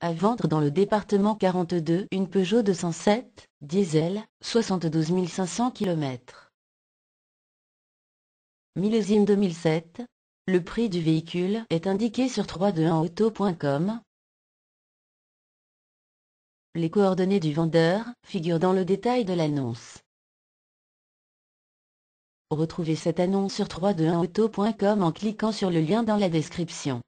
À vendre dans le département 42 une Peugeot 207, diesel, 72 500 km. Millésime 2007. Le prix du véhicule est indiqué sur 321auto.com. Les coordonnées du vendeur figurent dans le détail de l'annonce. Retrouvez cette annonce sur 321auto.com en cliquant sur le lien dans la description.